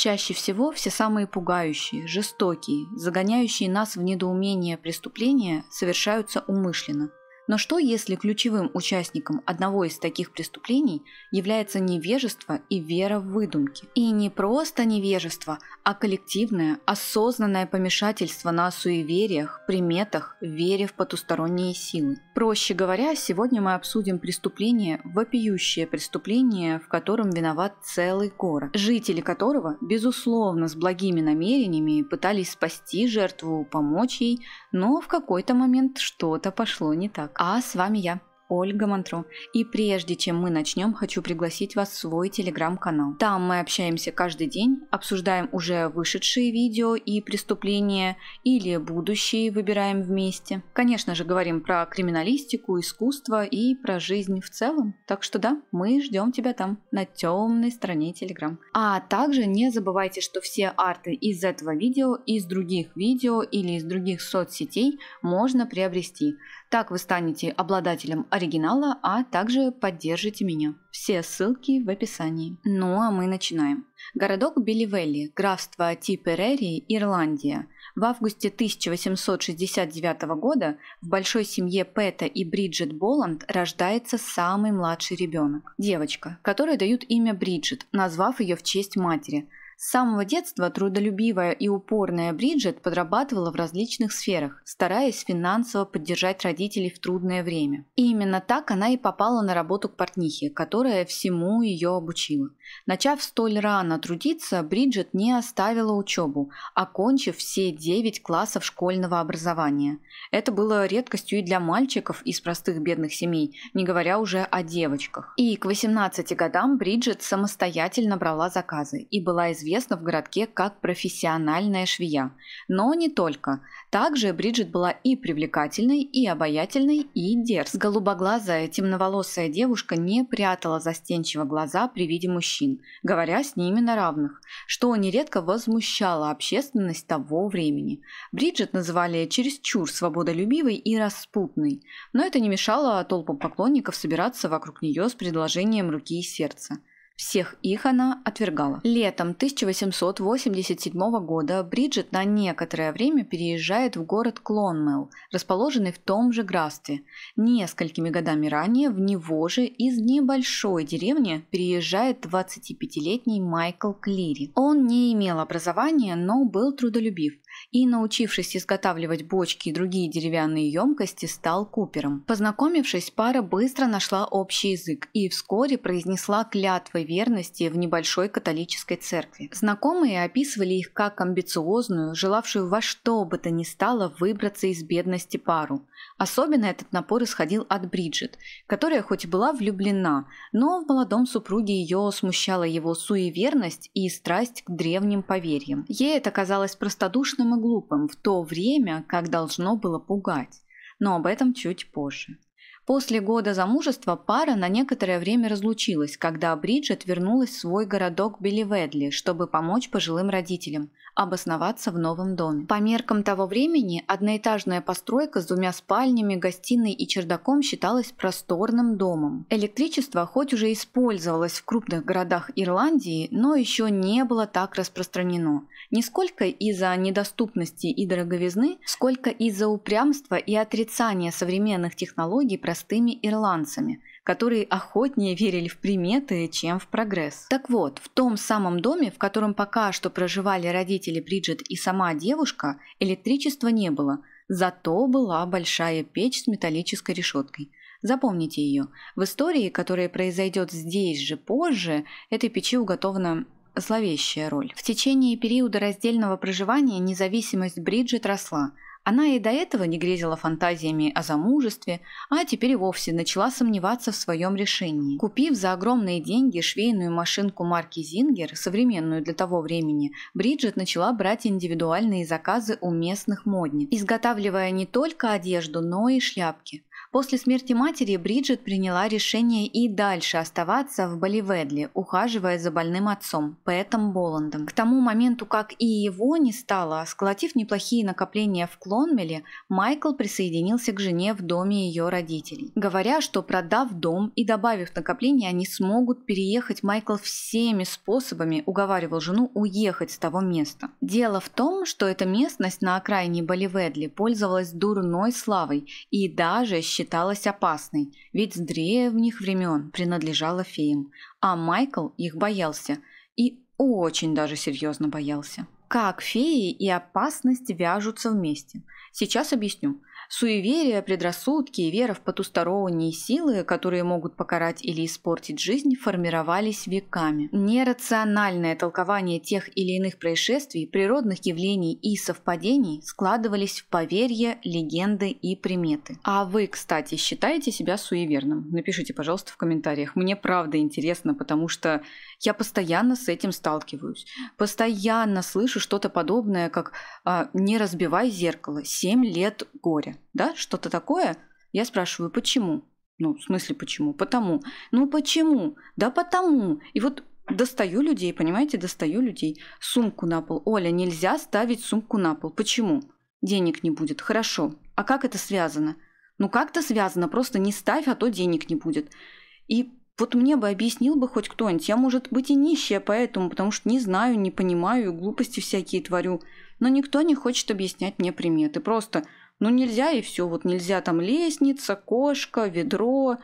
Чаще всего все самые пугающие, жестокие, загоняющие нас в недоумение преступления совершаются умышленно. Но что если ключевым участником одного из таких преступлений является невежество и вера в выдумки? И не просто невежество, а коллективное, осознанное помешательство на суевериях, приметах, вере в потусторонние силы. Проще говоря, сегодня мы обсудим преступление, вопиющее преступление, в котором виноват целый город, жители которого, безусловно, с благими намерениями пытались спасти жертву, помочь ей, но в какой-то момент что-то пошло не так. А с вами я, Ольга Монтро. И прежде чем мы начнем, хочу пригласить вас в свой телеграм-канал. Там мы общаемся каждый день, обсуждаем уже вышедшие видео и преступления или будущие выбираем вместе. Конечно же, говорим про криминалистику, искусство и про жизнь в целом. Так что да, мы ждем тебя там, на темной стороне телеграм. А также не забывайте, что все арты из этого видео, из других видео или из других соцсетей можно приобрести. Так вы станете обладателем оригинала, а также поддержите меня. Все ссылки в описании. Ну а мы начинаем. Городок Белливелли, графство Типерери, Ирландия. В августе 1869 года в большой семье Пэта и Бриджит Боланд рождается самый младший ребенок – девочка, которой дают имя Бриджит, назвав ее в честь матери – с самого детства трудолюбивая и упорная Бриджит подрабатывала в различных сферах, стараясь финансово поддержать родителей в трудное время. И именно так она и попала на работу к портнихе, которая всему ее обучила. Начав столь рано трудиться, Бриджит не оставила учебу, окончив все 9 классов школьного образования. Это было редкостью и для мальчиков из простых бедных семей, не говоря уже о девочках. И к 18 годам Бриджит самостоятельно брала заказы и была известна известна в городке как профессиональная швея. Но не только. Также Бриджит была и привлекательной, и обаятельной, и дерзкой. Голубоглазая, темноволосая девушка не прятала застенчиво глаза при виде мужчин, говоря с ними на равных, что нередко возмущало общественность того времени. Бриджит называли чересчур свободолюбивой и распутной, но это не мешало толпам поклонников собираться вокруг нее с предложением руки и сердца. Всех их она отвергала. Летом 1887 года Бриджит на некоторое время переезжает в город Клонмел, расположенный в том же графстве. Несколькими годами ранее в него же из небольшой деревни переезжает 25-летний Майкл Клири. Он не имел образования, но был трудолюбив и, научившись изготавливать бочки и другие деревянные емкости, стал купером. Познакомившись, пара быстро нашла общий язык и вскоре произнесла клятвы верности в небольшой католической церкви. Знакомые описывали их как амбициозную, желавшую во что бы то ни стало выбраться из бедности пару. Особенно этот напор исходил от Бриджит, которая хоть и была влюблена, но в молодом супруге ее смущала его суеверность и страсть к древним поверьям. Ей это казалось простодушным и глупым в то время, как должно было пугать, но об этом чуть позже. После года замужества пара на некоторое время разлучилась, когда Бриджит вернулась в свой городок Белливедли, чтобы помочь пожилым родителям, обосноваться в новом доме. По меркам того времени одноэтажная постройка с двумя спальнями, гостиной и чердаком считалась просторным домом. Электричество хоть уже использовалось в крупных городах Ирландии, но еще не было так распространено. Не сколько из-за недоступности и дороговизны, сколько из-за упрямства и отрицания современных технологий простыми ирландцами – которые охотнее верили в приметы, чем в прогресс. Так вот, в том самом доме, в котором пока что проживали родители Бриджит и сама девушка, электричества не было, зато была большая печь с металлической решеткой. Запомните ее. В истории, которая произойдет здесь же позже, этой печи уготована зловещая роль. В течение периода раздельного проживания независимость Бриджит росла – она и до этого не грезила фантазиями о замужестве, а теперь вовсе начала сомневаться в своем решении. Купив за огромные деньги швейную машинку марки «Зингер», современную для того времени, Бриджит начала брать индивидуальные заказы у местных модниц, изготавливая не только одежду, но и шляпки. После смерти матери Бриджит приняла решение и дальше оставаться в Боливедле, ухаживая за больным отцом, поэтом Боландом. К тому моменту, как и его не стало, сколотив неплохие накопления в Клонмеле, Майкл присоединился к жене в доме ее родителей. Говоря, что продав дом и добавив накопления, они смогут переехать, Майкл всеми способами уговаривал жену уехать с того места. Дело в том, что эта местность на окраине Боливедли пользовалась дурной славой и даже считалась считалась опасной, ведь с древних времен принадлежала феям, а Майкл их боялся и очень даже серьезно боялся. Как феи и опасность вяжутся вместе? Сейчас объясню. Суеверия, предрассудки и вера в потусторонние силы, которые могут покарать или испортить жизнь, формировались веками. Нерациональное толкование тех или иных происшествий, природных явлений и совпадений складывались в поверья, легенды и приметы. А вы, кстати, считаете себя суеверным? Напишите, пожалуйста, в комментариях. Мне правда интересно, потому что я постоянно с этим сталкиваюсь. Постоянно слышу что-то подобное, как а, «не разбивай зеркало, 7 лет горя» да, что-то такое. Я спрашиваю, почему? Ну, в смысле почему? Потому. Ну, почему? Да потому. И вот достаю людей, понимаете, достаю людей. Сумку на пол. Оля, нельзя ставить сумку на пол. Почему? Денег не будет. Хорошо. А как это связано? Ну, как-то связано. Просто не ставь, а то денег не будет. И вот мне бы объяснил бы хоть кто-нибудь. Я, может быть, и нищая поэтому, потому что не знаю, не понимаю, глупости всякие творю. Но никто не хочет объяснять мне приметы. Просто ну нельзя и все, вот нельзя там лестница, кошка, ведро,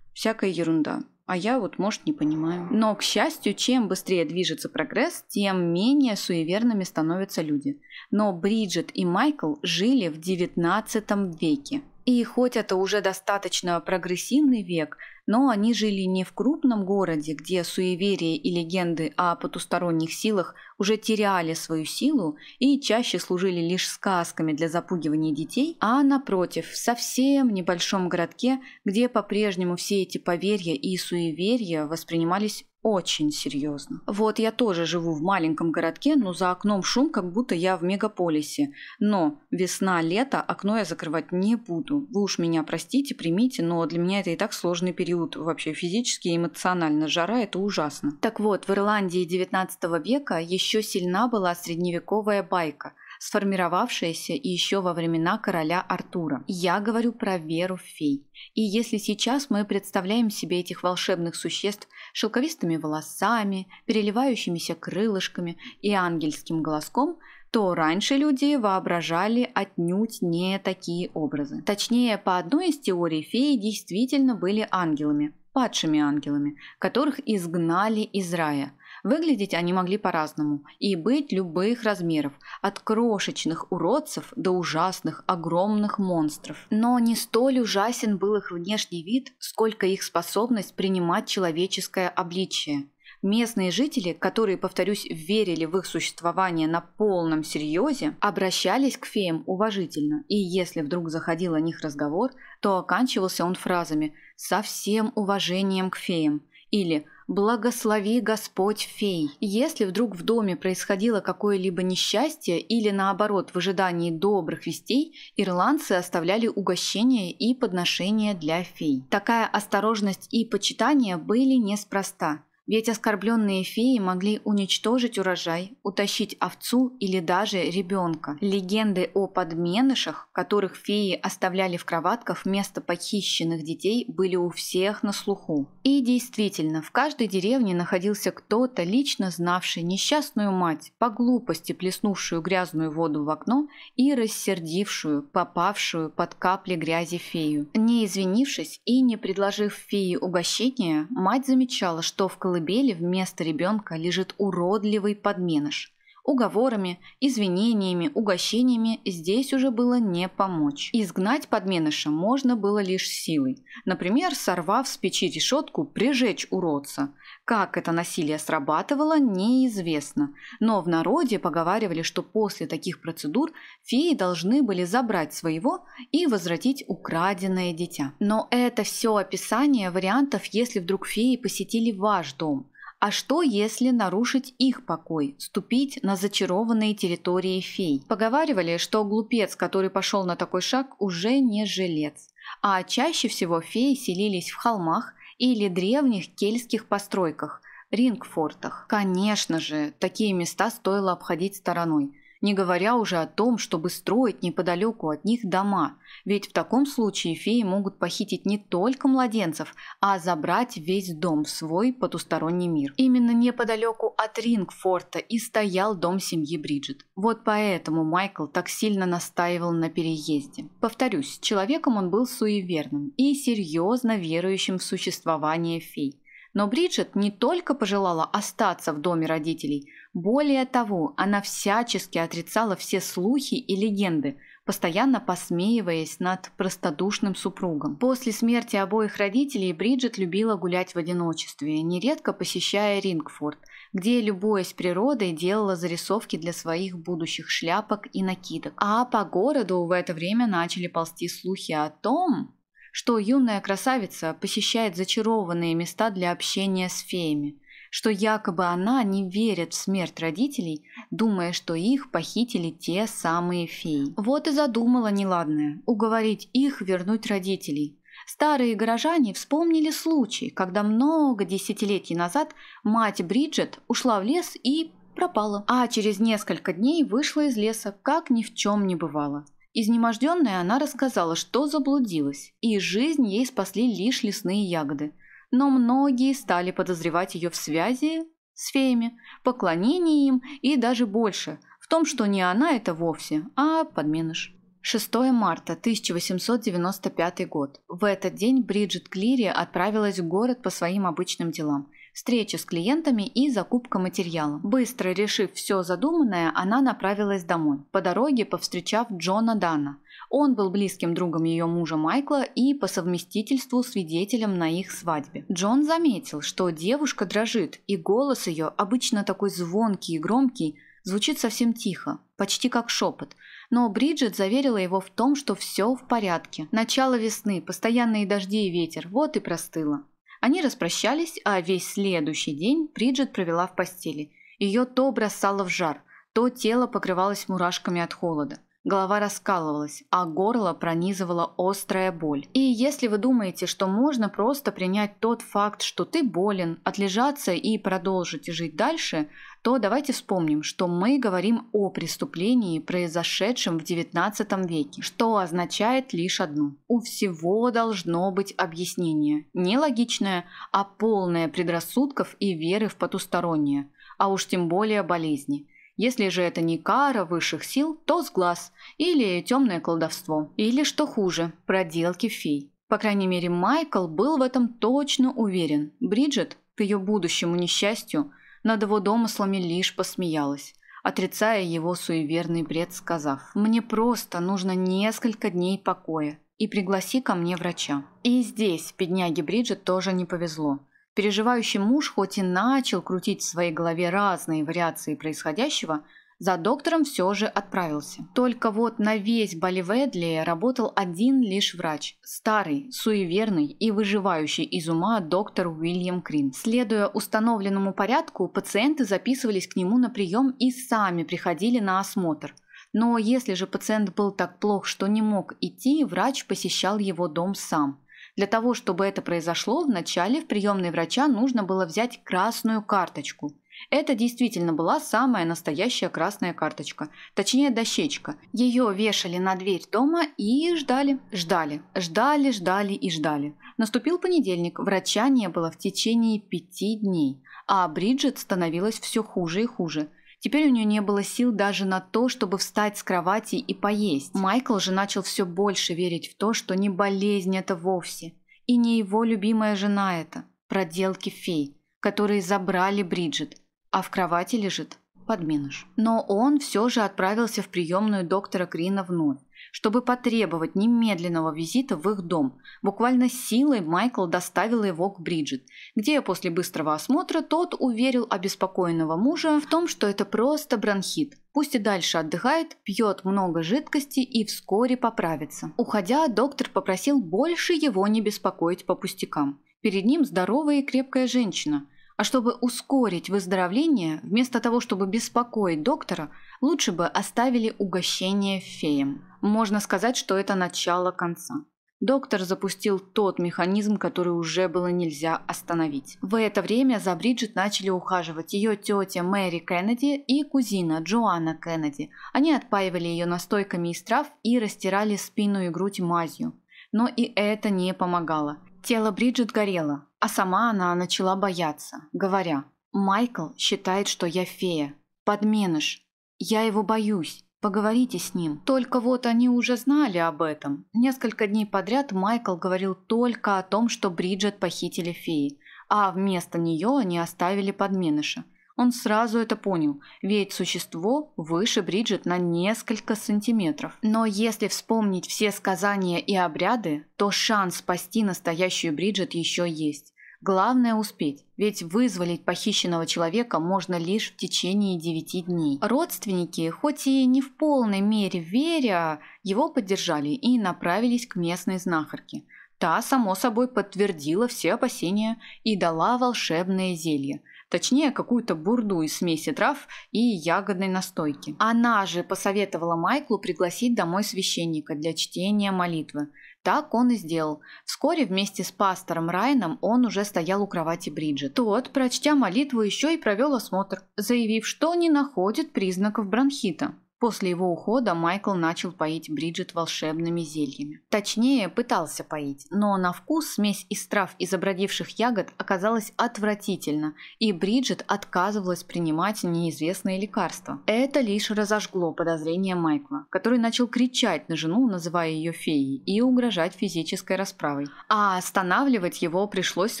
всякая ерунда. А я вот, может, не понимаю. Но, к счастью, чем быстрее движется прогресс, тем менее суеверными становятся люди. Но Бриджит и Майкл жили в 19 веке. И хоть это уже достаточно прогрессивный век, но они жили не в крупном городе, где суеверия и легенды о потусторонних силах уже теряли свою силу и чаще служили лишь сказками для запугивания детей, а напротив, в совсем небольшом городке, где по-прежнему все эти поверья и суеверия воспринимались очень серьезно. Вот я тоже живу в маленьком городке, но за окном шум, как будто я в мегаполисе. Но весна, лето, окно я закрывать не буду. Вы уж меня простите, примите, но для меня это и так сложный период. Вообще физически и эмоционально жара – это ужасно. Так вот, в Ирландии 19 века еще сильна была средневековая байка – сформировавшаяся еще во времена короля Артура. Я говорю про веру в фей. И если сейчас мы представляем себе этих волшебных существ шелковистыми волосами, переливающимися крылышками и ангельским голоском, то раньше люди воображали отнюдь не такие образы. Точнее, по одной из теорий феи действительно были ангелами, падшими ангелами, которых изгнали из рая – Выглядеть они могли по-разному и быть любых размеров, от крошечных уродцев до ужасных, огромных монстров. Но не столь ужасен был их внешний вид, сколько их способность принимать человеческое обличие. Местные жители, которые, повторюсь, верили в их существование на полном серьезе, обращались к феям уважительно, и если вдруг заходил о них разговор, то оканчивался он фразами «со всем уважением к феям» или Благослови Господь фей. Если вдруг в доме происходило какое-либо несчастье или наоборот в ожидании добрых вестей, ирландцы оставляли угощения и подношения для фей. Такая осторожность и почитание были неспроста ведь оскорбленные феи могли уничтожить урожай, утащить овцу или даже ребенка. Легенды о подменышах, которых феи оставляли в кроватках вместо похищенных детей, были у всех на слуху. И действительно, в каждой деревне находился кто-то, лично знавший несчастную мать, по глупости плеснувшую грязную воду в окно и рассердившую, попавшую под капли грязи фею. Не извинившись и не предложив фее угощения, мать замечала, что в колыбели вместо ребенка лежит уродливый подменыш, Уговорами, извинениями, угощениями здесь уже было не помочь. Изгнать подменыша можно было лишь силой. Например, сорвав с печи решетку, прижечь уродца. Как это насилие срабатывало, неизвестно. Но в народе поговаривали, что после таких процедур феи должны были забрать своего и возвратить украденное дитя. Но это все описание вариантов, если вдруг феи посетили ваш дом. А что, если нарушить их покой, ступить на зачарованные территории фей? Поговаривали, что глупец, который пошел на такой шаг, уже не жилец. А чаще всего феи селились в холмах или древних кельтских постройках – рингфортах. Конечно же, такие места стоило обходить стороной – не говоря уже о том, чтобы строить неподалеку от них дома, ведь в таком случае феи могут похитить не только младенцев, а забрать весь дом в свой потусторонний мир. Именно неподалеку от Рингфорта и стоял дом семьи Бриджит. Вот поэтому Майкл так сильно настаивал на переезде. Повторюсь, человеком он был суеверным и серьезно верующим в существование фей. Но Бриджит не только пожелала остаться в доме родителей – более того, она всячески отрицала все слухи и легенды, постоянно посмеиваясь над простодушным супругом. После смерти обоих родителей Бриджит любила гулять в одиночестве, нередко посещая Рингфорд, где, с природой, делала зарисовки для своих будущих шляпок и накидок. А по городу в это время начали ползти слухи о том, что юная красавица посещает зачарованные места для общения с феями – что якобы она не верит в смерть родителей, думая, что их похитили те самые феи. Вот и задумала неладное – уговорить их вернуть родителей. Старые горожане вспомнили случай, когда много десятилетий назад мать Бриджит ушла в лес и пропала. А через несколько дней вышла из леса, как ни в чем не бывало. Изнеможденная она рассказала, что заблудилась, и жизнь ей спасли лишь лесные ягоды – но многие стали подозревать ее в связи с феями, поклонении им и даже больше в том, что не она это вовсе, а подменыш. 6 марта 1895 год. В этот день Бриджит Клири отправилась в город по своим обычным делам. Встреча с клиентами и закупка материала. Быстро решив все задуманное, она направилась домой, по дороге повстречав Джона Дана, он был близким другом ее мужа Майкла и по совместительству свидетелем на их свадьбе. Джон заметил, что девушка дрожит, и голос ее, обычно такой звонкий и громкий, звучит совсем тихо, почти как шепот. Но Бриджит заверила его в том, что все в порядке. Начало весны, постоянные дожди и ветер, вот и простыла. Они распрощались, а весь следующий день Бриджит провела в постели. Ее то бросало в жар, то тело покрывалось мурашками от холода. Голова раскалывалась, а горло пронизывала острая боль. И если вы думаете, что можно просто принять тот факт, что ты болен, отлежаться и продолжить жить дальше, то давайте вспомним, что мы говорим о преступлении, произошедшем в XIX веке, что означает лишь одно. У всего должно быть объяснение. Не логичное, а полное предрассудков и веры в потустороннее, а уж тем более болезни – если же это не кара высших сил, то сглаз или темное колдовство, или, что хуже, проделки фей. По крайней мере, Майкл был в этом точно уверен. Бриджит, к ее будущему несчастью, над его домыслами лишь посмеялась, отрицая его суеверный бред, сказав «Мне просто нужно несколько дней покоя и пригласи ко мне врача». И здесь бедняге Бриджит тоже не повезло. Переживающий муж хоть и начал крутить в своей голове разные вариации происходящего, за доктором все же отправился. Только вот на весь Боливедли работал один лишь врач – старый, суеверный и выживающий из ума доктор Уильям Крин. Следуя установленному порядку, пациенты записывались к нему на прием и сами приходили на осмотр. Но если же пациент был так плох, что не мог идти, врач посещал его дом сам. Для того, чтобы это произошло, вначале в приемной врача нужно было взять красную карточку. Это действительно была самая настоящая красная карточка, точнее дощечка. Ее вешали на дверь дома и ждали, ждали, ждали, ждали и ждали. Наступил понедельник, врача не было в течение пяти дней, а Бриджит становилась все хуже и хуже – Теперь у нее не было сил даже на то, чтобы встать с кровати и поесть. Майкл же начал все больше верить в то, что не болезнь это вовсе. И не его любимая жена это. Проделки фей, которые забрали Бриджит. А в кровати лежит подменыш. Но он все же отправился в приемную доктора Грина вновь чтобы потребовать немедленного визита в их дом. Буквально силой Майкл доставил его к Бриджит, где после быстрого осмотра тот уверил обеспокоенного мужа в том, что это просто бронхит. Пусть и дальше отдыхает, пьет много жидкости и вскоре поправится. Уходя, доктор попросил больше его не беспокоить по пустякам. Перед ним здоровая и крепкая женщина – а чтобы ускорить выздоровление, вместо того, чтобы беспокоить доктора, лучше бы оставили угощение феям. Можно сказать, что это начало конца. Доктор запустил тот механизм, который уже было нельзя остановить. В это время за Бриджит начали ухаживать ее тетя Мэри Кеннеди и кузина Джоанна Кеннеди. Они отпаивали ее настойками из трав и растирали спину и грудь мазью. Но и это не помогало. Тело Бриджит горело, а сама она начала бояться, говоря «Майкл считает, что я фея. Подменыш. Я его боюсь. Поговорите с ним». Только вот они уже знали об этом. Несколько дней подряд Майкл говорил только о том, что Бриджит похитили феи, а вместо нее они оставили подменыша. Он сразу это понял, ведь существо выше Бриджит на несколько сантиметров. Но если вспомнить все сказания и обряды, то шанс спасти настоящую Бриджит еще есть. Главное успеть, ведь вызволить похищенного человека можно лишь в течение 9 дней. Родственники, хоть и не в полной мере веря, его поддержали и направились к местной знахарке. Та, само собой, подтвердила все опасения и дала волшебное зелье – Точнее, какую-то бурду из смеси трав и ягодной настойки. Она же посоветовала Майклу пригласить домой священника для чтения молитвы. Так он и сделал. Вскоре вместе с пастором Райном он уже стоял у кровати Бриджит. Тот, прочтя молитву, еще и провел осмотр, заявив, что не находит признаков бронхита. После его ухода Майкл начал поить Бриджит волшебными зельями. Точнее, пытался поить, но на вкус смесь из трав и забродивших ягод оказалась отвратительно, и Бриджит отказывалась принимать неизвестные лекарства. Это лишь разожгло подозрения Майкла, который начал кричать на жену, называя ее феей, и угрожать физической расправой. А останавливать его пришлось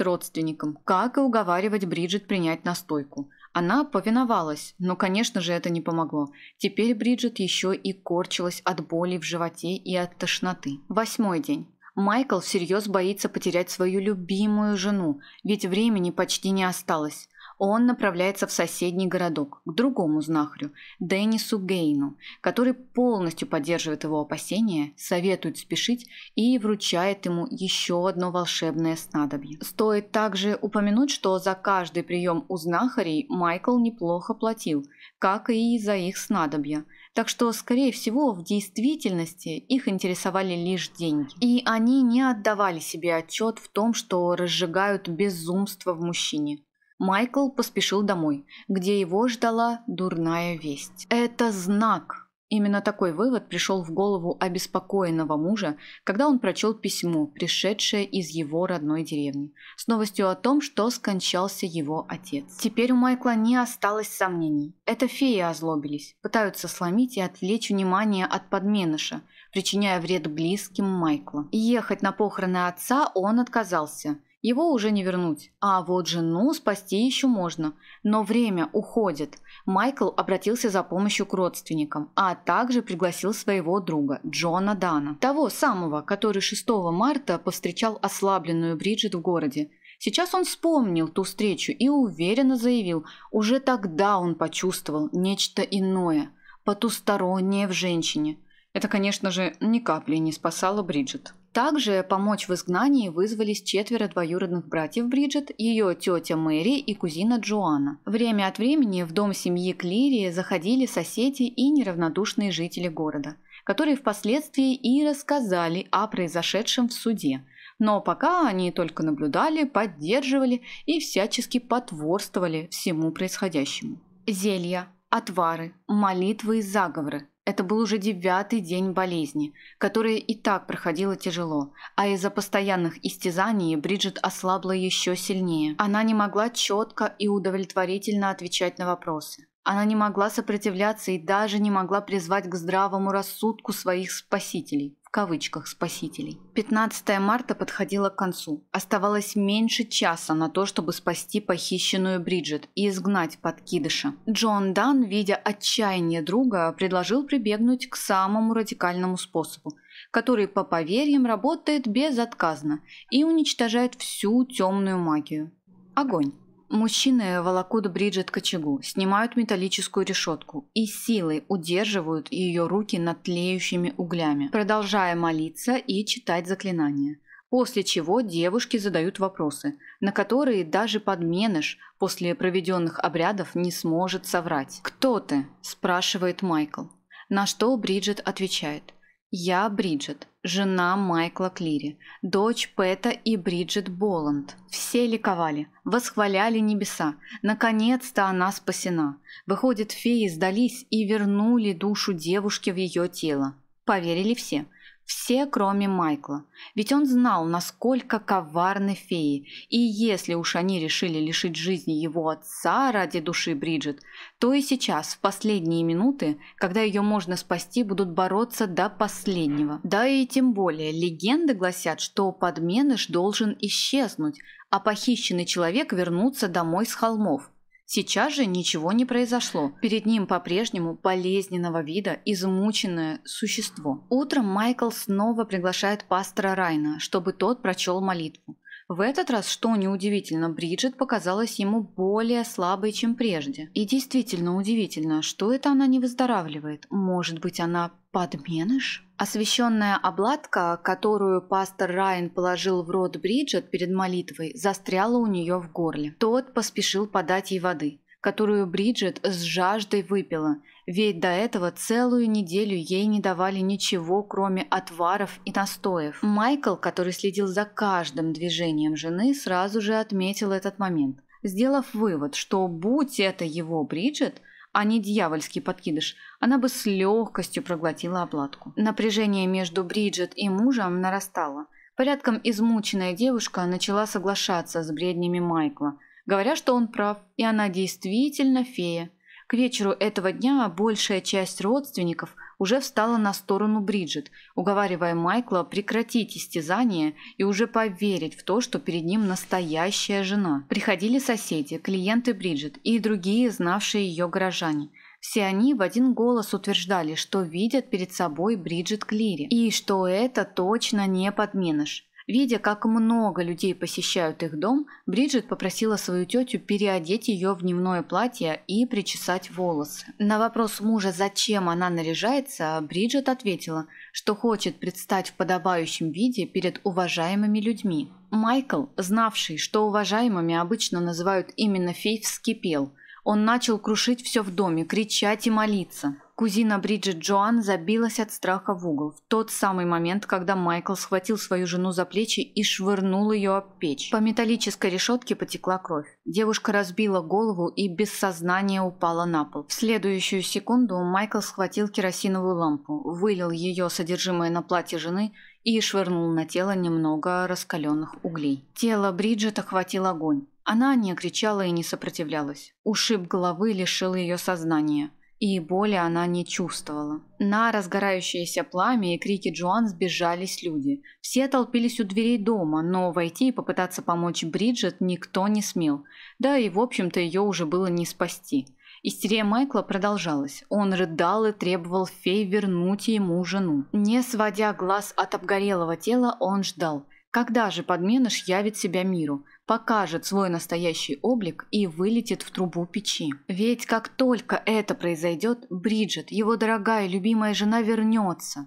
родственникам, как и уговаривать Бриджит принять настойку – она повиновалась, но, конечно же, это не помогло. Теперь Бриджит еще и корчилась от боли в животе и от тошноты. Восьмой день. Майкл всерьез боится потерять свою любимую жену, ведь времени почти не осталось. Он направляется в соседний городок, к другому знахарю, Деннису Гейну, который полностью поддерживает его опасения, советует спешить и вручает ему еще одно волшебное снадобье. Стоит также упомянуть, что за каждый прием у знахарей Майкл неплохо платил, как и за их снадобья. Так что, скорее всего, в действительности их интересовали лишь деньги. И они не отдавали себе отчет в том, что разжигают безумство в мужчине. Майкл поспешил домой, где его ждала дурная весть. «Это знак!» Именно такой вывод пришел в голову обеспокоенного мужа, когда он прочел письмо, пришедшее из его родной деревни, с новостью о том, что скончался его отец. Теперь у Майкла не осталось сомнений. Это феи озлобились, пытаются сломить и отвлечь внимание от подменыша, причиняя вред близким Майкла. Ехать на похороны отца он отказался – его уже не вернуть. А вот жену спасти еще можно. Но время уходит. Майкл обратился за помощью к родственникам, а также пригласил своего друга Джона Дана. Того самого, который 6 марта повстречал ослабленную Бриджит в городе. Сейчас он вспомнил ту встречу и уверенно заявил, уже тогда он почувствовал нечто иное, потустороннее в женщине. Это, конечно же, ни капли не спасало Бриджит. Также помочь в изгнании вызвались четверо двоюродных братьев Бриджит, ее тетя Мэри и кузина Джоанна. Время от времени в дом семьи Клири заходили соседи и неравнодушные жители города, которые впоследствии и рассказали о произошедшем в суде. Но пока они только наблюдали, поддерживали и всячески потворствовали всему происходящему. Зелья, отвары, молитвы и заговоры это был уже девятый день болезни, которая и так проходила тяжело, а из-за постоянных истязаний Бриджит ослабла еще сильнее. Она не могла четко и удовлетворительно отвечать на вопросы. Она не могла сопротивляться и даже не могла призвать к здравому рассудку своих спасителей кавычках спасителей. 15 марта подходило к концу. Оставалось меньше часа на то, чтобы спасти похищенную Бриджит и изгнать подкидыша. Джон Дан, видя отчаяние друга, предложил прибегнуть к самому радикальному способу, который, по поверьям, работает безотказно и уничтожает всю темную магию. Огонь. Мужчины волокут Бриджит к очагу, снимают металлическую решетку и силой удерживают ее руки над тлеющими углями, продолжая молиться и читать заклинания. После чего девушки задают вопросы, на которые даже подменыш после проведенных обрядов не сможет соврать. «Кто ты?» – спрашивает Майкл. На что Бриджит отвечает – я Бриджит, жена Майкла Клири, дочь Пэта и Бриджит Боланд. Все ликовали, восхваляли небеса. Наконец-то она спасена. Выходит, феи сдались и вернули душу девушки в ее тело. Поверили все – все, кроме Майкла. Ведь он знал, насколько коварны феи. И если уж они решили лишить жизни его отца ради души Бриджит, то и сейчас, в последние минуты, когда ее можно спасти, будут бороться до последнего. Да и тем более, легенды гласят, что подменыш должен исчезнуть, а похищенный человек вернуться домой с холмов. Сейчас же ничего не произошло. Перед ним по-прежнему болезненного вида измученное существо. Утром Майкл снова приглашает пастора Райна, чтобы тот прочел молитву. В этот раз, что неудивительно, Бриджит показалась ему более слабой, чем прежде. И действительно удивительно, что это она не выздоравливает. Может быть, она подменыш? Освященная обладка, которую пастор Райан положил в рот Бриджит перед молитвой, застряла у нее в горле. Тот поспешил подать ей воды которую Бриджит с жаждой выпила, ведь до этого целую неделю ей не давали ничего, кроме отваров и настоев. Майкл, который следил за каждым движением жены, сразу же отметил этот момент, сделав вывод, что будь это его Бриджит, а не дьявольский подкидыш, она бы с легкостью проглотила оплатку. Напряжение между Бриджит и мужем нарастало. Порядком измученная девушка начала соглашаться с бреднями Майкла, говоря, что он прав, и она действительно фея – к вечеру этого дня большая часть родственников уже встала на сторону Бриджит, уговаривая Майкла прекратить истязание и уже поверить в то, что перед ним настоящая жена. Приходили соседи, клиенты Бриджит и другие знавшие ее горожане – все они в один голос утверждали, что видят перед собой Бриджит Клири, и что это точно не подменыш. Видя, как много людей посещают их дом, Бриджит попросила свою тетю переодеть ее в дневное платье и причесать волосы. На вопрос мужа, зачем она наряжается, Бриджит ответила, что хочет предстать в подобающем виде перед уважаемыми людьми. Майкл, знавший, что уважаемыми обычно называют именно фей, вскипел. Он начал крушить все в доме, кричать и молиться. Кузина Бриджит Джоан забилась от страха в угол в тот самый момент, когда Майкл схватил свою жену за плечи и швырнул ее об печь. По металлической решетке потекла кровь. Девушка разбила голову и без сознания упала на пол. В следующую секунду Майкл схватил керосиновую лампу, вылил ее содержимое на платье жены и швырнул на тело немного раскаленных углей. Тело Бриджит охватил огонь. Она не кричала и не сопротивлялась. Ушиб головы лишил ее сознания и боли она не чувствовала. На разгорающееся пламя и крики Джоан сбежались люди. Все толпились у дверей дома, но войти и попытаться помочь Бриджит никто не смел. Да и, в общем-то, ее уже было не спасти. Истерия Майкла продолжалась. Он рыдал и требовал фей вернуть ему жену. Не сводя глаз от обгорелого тела, он ждал. Когда же подменыш явит себя миру, покажет свой настоящий облик и вылетит в трубу печи? Ведь как только это произойдет, Бриджит, его дорогая и любимая жена, вернется.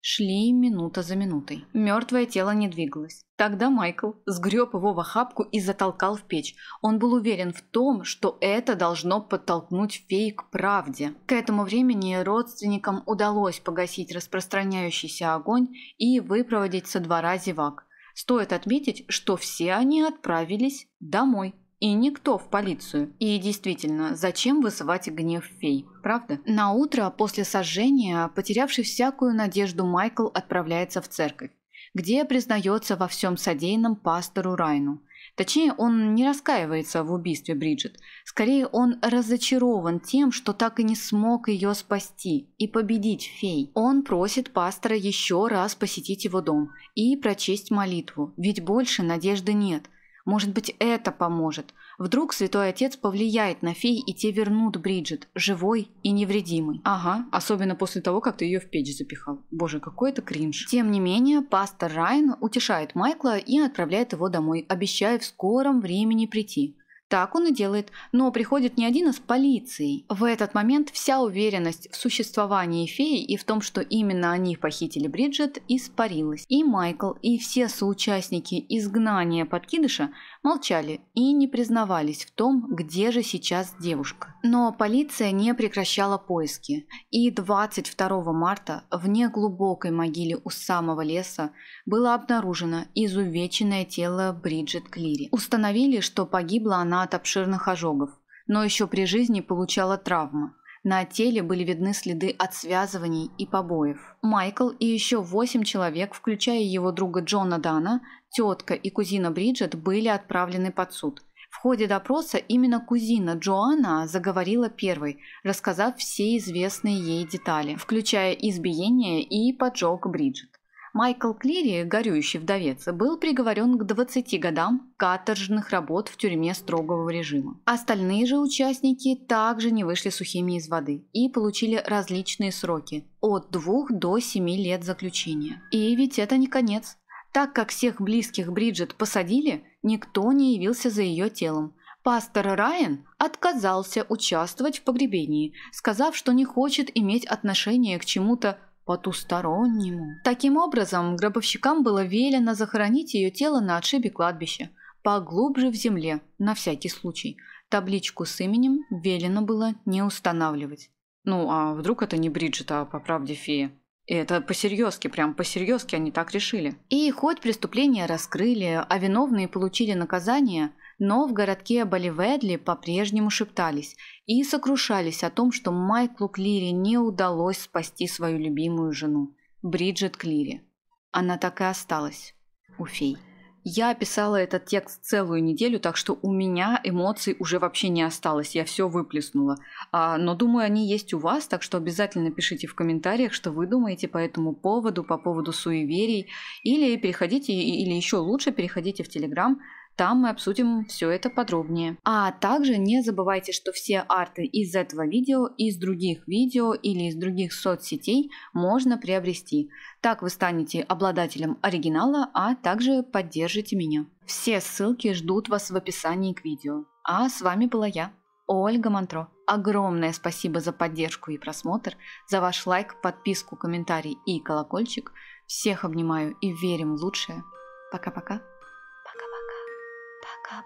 Шли минута за минутой. Мертвое тело не двигалось. Тогда Майкл сгреб его в охапку и затолкал в печь. Он был уверен в том, что это должно подтолкнуть фей к правде. К этому времени родственникам удалось погасить распространяющийся огонь и выпроводить со двора зевак. Стоит отметить, что все они отправились домой. И никто в полицию. И действительно, зачем вызывать гнев фей, правда? На утро после сожжения, потерявший всякую надежду, Майкл отправляется в церковь где признается во всем содеянном пастору Райну. Точнее, он не раскаивается в убийстве Бриджит. Скорее, он разочарован тем, что так и не смог ее спасти и победить фей. Он просит пастора еще раз посетить его дом и прочесть молитву, ведь больше надежды нет – может быть, это поможет. Вдруг святой отец повлияет на фей, и те вернут Бриджит, живой и невредимый. Ага, особенно после того, как ты ее в печь запихал. Боже, какой это кринж. Тем не менее, пастор Райан утешает Майкла и отправляет его домой, обещая в скором времени прийти. Так он и делает, но приходит не один, а с полицией. В этот момент вся уверенность в существовании феи и в том, что именно они похитили Бриджит, испарилась. И Майкл, и все соучастники изгнания подкидыша молчали и не признавались в том, где же сейчас девушка. Но полиция не прекращала поиски, и 22 марта в неглубокой могиле у самого леса было обнаружено изувеченное тело Бриджит Клири. Установили, что погибла она от обширных ожогов, но еще при жизни получала травмы, на теле были видны следы от связываний и побоев. Майкл и еще восемь человек, включая его друга Джона Дана, тетка и кузина Бриджит, были отправлены под суд. В ходе допроса именно кузина Джоанна заговорила первой, рассказав все известные ей детали, включая избиение и поджог Бриджит. Майкл Клири, горюющий вдовец, был приговорен к 20 годам каторжных работ в тюрьме строгого режима. Остальные же участники также не вышли сухими из воды и получили различные сроки – от 2 до 7 лет заключения. И ведь это не конец. Так как всех близких Бриджит посадили, никто не явился за ее телом. Пастор Райан отказался участвовать в погребении, сказав, что не хочет иметь отношения к чему-то потустороннему. Таким образом, гробовщикам было велено захоронить ее тело на отшибе кладбища, поглубже в земле, на всякий случай. Табличку с именем велено было не устанавливать. Ну, а вдруг это не Бриджит, а по правде фея? И это по-серьезки, прям по-серьезки они так решили. И хоть преступление раскрыли, а виновные получили наказание, но в городке Боливедли по-прежнему шептались и сокрушались о том, что Майклу Клири не удалось спасти свою любимую жену, Бриджит Клири. Она так и осталась у фей. Я писала этот текст целую неделю, так что у меня эмоций уже вообще не осталось, я все выплеснула. А, но думаю, они есть у вас, так что обязательно пишите в комментариях, что вы думаете по этому поводу, по поводу суеверий, или переходите, или еще лучше переходите в Телеграм, там мы обсудим все это подробнее. А также не забывайте, что все арты из этого видео, из других видео или из других соцсетей можно приобрести. Так вы станете обладателем оригинала, а также поддержите меня. Все ссылки ждут вас в описании к видео. А с вами была я, Ольга Монтро. Огромное спасибо за поддержку и просмотр, за ваш лайк, подписку, комментарий и колокольчик. Всех обнимаю и верим в лучшее. Пока-пока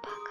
пока